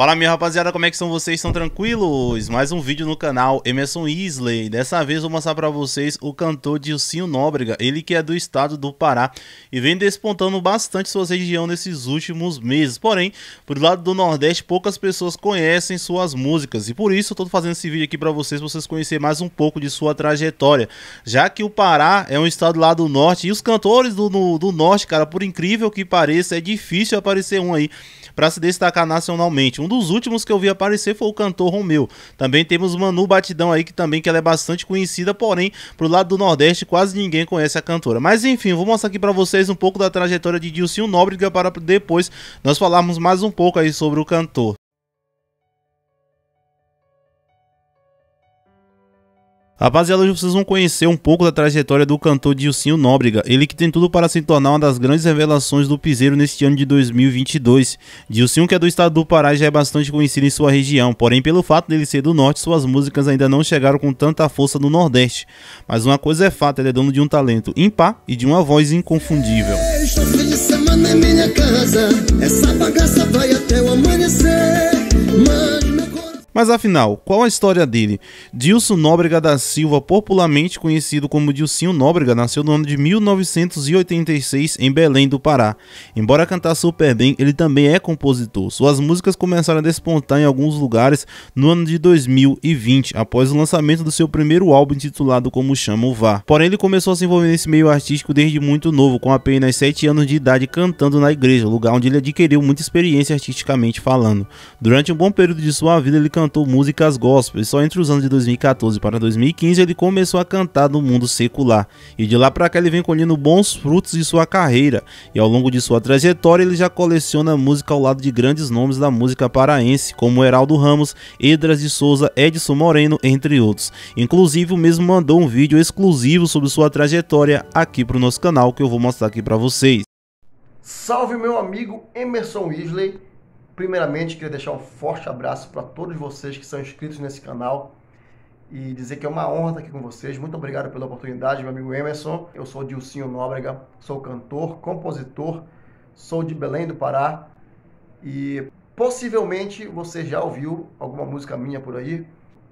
Fala minha rapaziada, como é que estão vocês? Estão tranquilos? Mais um vídeo no canal Emerson Isley. Dessa vez vou mostrar para vocês o cantor Dilcinho Nóbrega, ele que é do estado do Pará e vem despontando bastante sua região nesses últimos meses. Porém, por lado do Nordeste, poucas pessoas conhecem suas músicas e por isso eu tô fazendo esse vídeo aqui para vocês, pra vocês conhecerem mais um pouco de sua trajetória. Já que o Pará é um estado lá do Norte e os cantores do, do, do Norte, cara, por incrível que pareça, é difícil aparecer um aí para se destacar nacionalmente. Um dos últimos que eu vi aparecer foi o cantor Romeu. Também temos Manu Batidão aí, que também que ela é bastante conhecida, porém, pro lado do Nordeste, quase ninguém conhece a cantora. Mas enfim, vou mostrar aqui para vocês um pouco da trajetória de Dilcinho Nóbrega para depois nós falarmos mais um pouco aí sobre o cantor. Rapaziada, hoje vocês vão conhecer um pouco da trajetória do cantor Dilcinho Nóbrega, ele que tem tudo para se tornar uma das grandes revelações do piseiro neste ano de 2022. Dilcinho, que é do estado do Pará, já é bastante conhecido em sua região, porém pelo fato dele ser do norte, suas músicas ainda não chegaram com tanta força no Nordeste. Mas uma coisa é fato, ele é dono de um talento impar e de uma voz inconfundível. Ei, mas afinal, qual a história dele? Dilson Nóbrega da Silva, popularmente conhecido como Dilcinho Nóbrega, nasceu no ano de 1986 em Belém do Pará. Embora cantar super bem, ele também é compositor. Suas músicas começaram a despontar em alguns lugares no ano de 2020, após o lançamento do seu primeiro álbum intitulado Como Chama o Vá. Porém, ele começou a se envolver nesse meio artístico desde muito novo, com apenas 7 anos de idade cantando na igreja, lugar onde ele adquiriu muita experiência artisticamente falando. Durante um bom período de sua vida, ele cantou músicas gospel e só entre os anos de 2014 para 2015 ele começou a cantar no mundo secular. E de lá para cá ele vem colhendo bons frutos de sua carreira e ao longo de sua trajetória ele já coleciona música ao lado de grandes nomes da música paraense, como Heraldo Ramos, Edras de Souza, Edson Moreno, entre outros. Inclusive o mesmo mandou um vídeo exclusivo sobre sua trajetória aqui para o nosso canal que eu vou mostrar aqui para vocês. Salve meu amigo Emerson Isley Primeiramente, queria deixar um forte abraço para todos vocês que são inscritos nesse canal e dizer que é uma honra estar aqui com vocês. Muito obrigado pela oportunidade, meu amigo Emerson. Eu sou Dilcinho Nóbrega, sou cantor, compositor, sou de Belém do Pará e possivelmente você já ouviu alguma música minha por aí.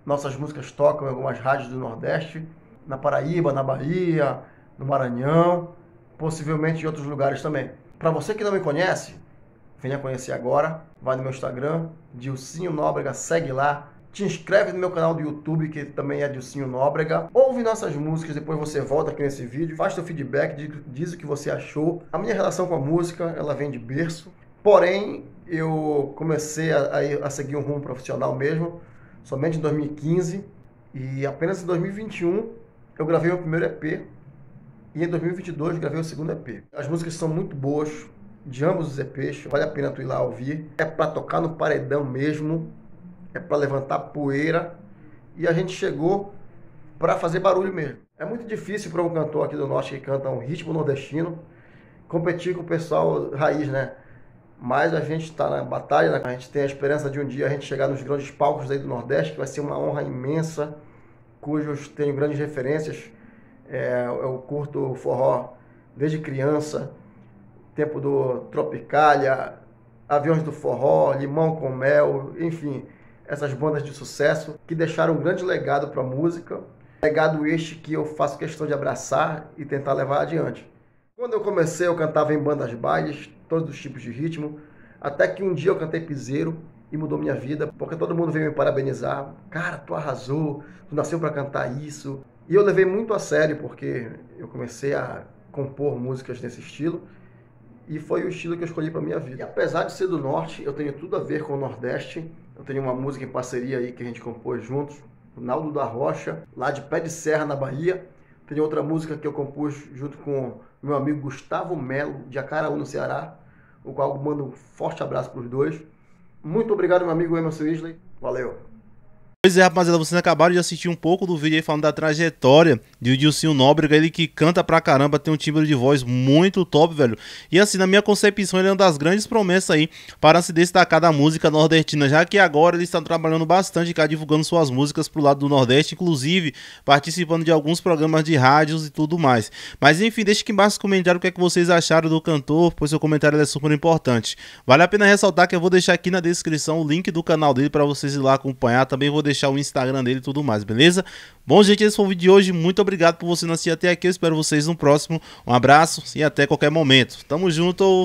Nossas músicas tocam em algumas rádios do Nordeste, na Paraíba, na Bahia, no Maranhão, possivelmente em outros lugares também. Para você que não me conhece, venha conhecer agora, vai no meu Instagram, Dilcinho Nóbrega, segue lá, te inscreve no meu canal do YouTube, que também é Dilcinho Nóbrega. Ouve nossas músicas, depois você volta aqui nesse vídeo, faz seu feedback, diz o que você achou. A minha relação com a música, ela vem de berço. Porém, eu comecei a, a seguir um rumo profissional mesmo, somente em 2015. E apenas em 2021 eu gravei o primeiro EP. E em 2022 gravei o segundo EP. As músicas são muito boas, de ambos os EPs. Vale a pena tu ir lá ouvir. É para tocar no paredão mesmo, é para levantar poeira. E a gente chegou para fazer barulho mesmo. É muito difícil para um cantor aqui do norte que canta um ritmo nordestino competir com o pessoal raiz, né? Mas a gente está na batalha, né? a gente tem a esperança de um dia a gente chegar nos grandes palcos aí do Nordeste, que vai ser uma honra imensa, cujos tenho grandes referências. É, eu curto forró desde criança, tempo do Tropicália, Aviões do Forró, Limão com Mel, enfim, essas bandas de sucesso que deixaram um grande legado para a música. Legado este que eu faço questão de abraçar e tentar levar adiante. Quando eu comecei, eu cantava em bandas bailes, todos os tipos de ritmo, até que um dia eu cantei piseiro e mudou minha vida, porque todo mundo veio me parabenizar. Cara, tu arrasou, tu nasceu para cantar isso. E eu levei muito a sério, porque eu comecei a compor músicas nesse estilo e foi o estilo que eu escolhi para minha vida. E apesar de ser do norte, eu tenho tudo a ver com o Nordeste. Eu tenho uma música em parceria aí que a gente compôs juntos, o Naldo da Rocha, lá de Pé de Serra, na Bahia. tenho outra música que eu compus junto com meu amigo Gustavo Melo, de Acaraú, no Ceará, o qual mando um forte abraço para os dois. Muito obrigado, meu amigo Emerson Isley. Valeu! Pois é, rapaziada, vocês acabaram de assistir um pouco do vídeo aí falando da trajetória de Dilcinho Nóbrega, ele que canta pra caramba, tem um timbre de voz muito top, velho. E assim, na minha concepção, ele é uma das grandes promessas aí para se destacar da música nordestina, já que agora ele está trabalhando bastante cá, divulgando suas músicas pro lado do Nordeste, inclusive participando de alguns programas de rádios e tudo mais. Mas enfim, deixa aqui embaixo comentário o que, é que vocês acharam do cantor, pois seu comentário é super importante. Vale a pena ressaltar que eu vou deixar aqui na descrição o link do canal dele para vocês ir lá acompanhar, também vou deixar o Instagram dele e tudo mais, beleza? Bom, gente, esse foi o vídeo de hoje. Muito obrigado por você nascer até aqui. Eu espero vocês no próximo. Um abraço e até qualquer momento. Tamo junto.